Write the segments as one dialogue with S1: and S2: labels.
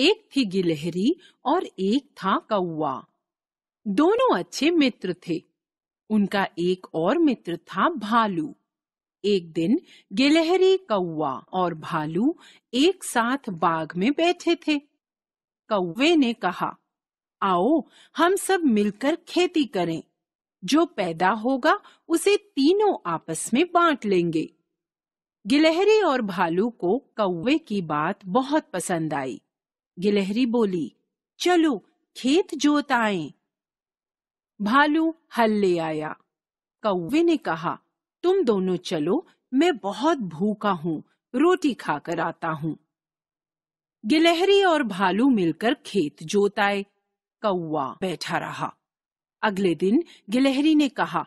S1: एक थी गिलहरी और एक था कौआ दोनों अच्छे मित्र थे उनका एक और मित्र था भालू एक दिन गिलहरी कौआ और भालू एक साथ बाग में बैठे थे कौवे ने कहा आओ हम सब मिलकर खेती करें जो पैदा होगा उसे तीनों आपस में बांट लेंगे गिलहरी और भालू को कौवे की बात बहुत पसंद आई गिलहरी बोली चलो खेत जोत आए भालू हल ले आया कौवे ने कहा तुम दोनों चलो मैं बहुत भूखा हूँ रोटी खाकर आता हूँ गिलहरी और भालू मिलकर खेत जोत आए कौआ बैठा रहा अगले दिन गिलहरी ने कहा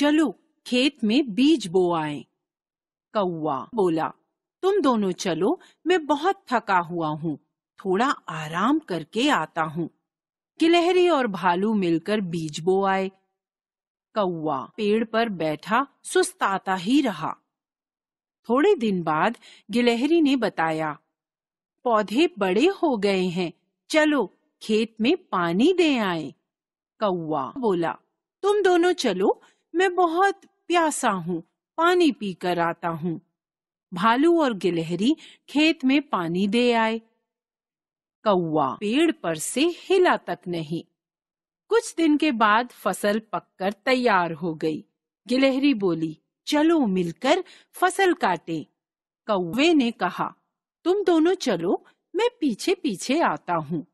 S1: चलो खेत में बीज बो आए कौआ बोला तुम दोनों चलो मैं बहुत थका हुआ हूँ थोड़ा आराम करके आता हूँ गिलहरी और भालू मिलकर बीज बो आए कौआ पेड़ पर बैठा सुस्ताता ही रहा थोड़े दिन बाद गिलहरी ने बताया पौधे बड़े हो गए हैं चलो खेत में पानी दे आए कौआ बोला तुम दोनों चलो मैं बहुत प्यासा हूँ पानी पीकर आता हूँ भालू और गिलहरी खेत में पानी दे आए कौआ पेड़ पर से हिला तक नहीं कुछ दिन के बाद फसल पककर तैयार हो गई गिलहरी बोली चलो मिलकर फसल काटे कौवे ने कहा तुम दोनों चलो मैं पीछे पीछे आता हूँ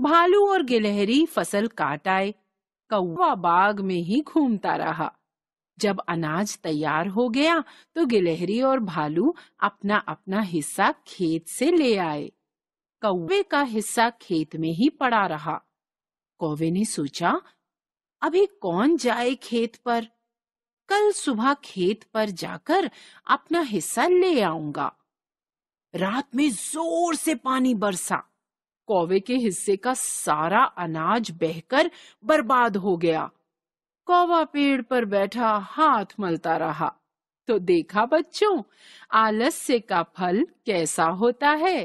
S1: भालू और गिलहरी फसल काट आए कौवा बाग में ही घूमता रहा जब अनाज तैयार हो गया तो गिलहरी और भालू अपना अपना हिस्सा खेत से ले आए कौवे का हिस्सा खेत में ही पड़ा रहा कौवे ने सोचा अभी कौन जाए खेत पर कल सुबह खेत पर जाकर अपना हिस्सा ले आऊंगा रात में जोर से पानी बरसा कौवे के हिस्से का सारा अनाज बहकर बर्बाद हो गया कौवा पेड़ पर बैठा हाथ मलता रहा तो देखा बच्चों आलस्य का फल कैसा होता है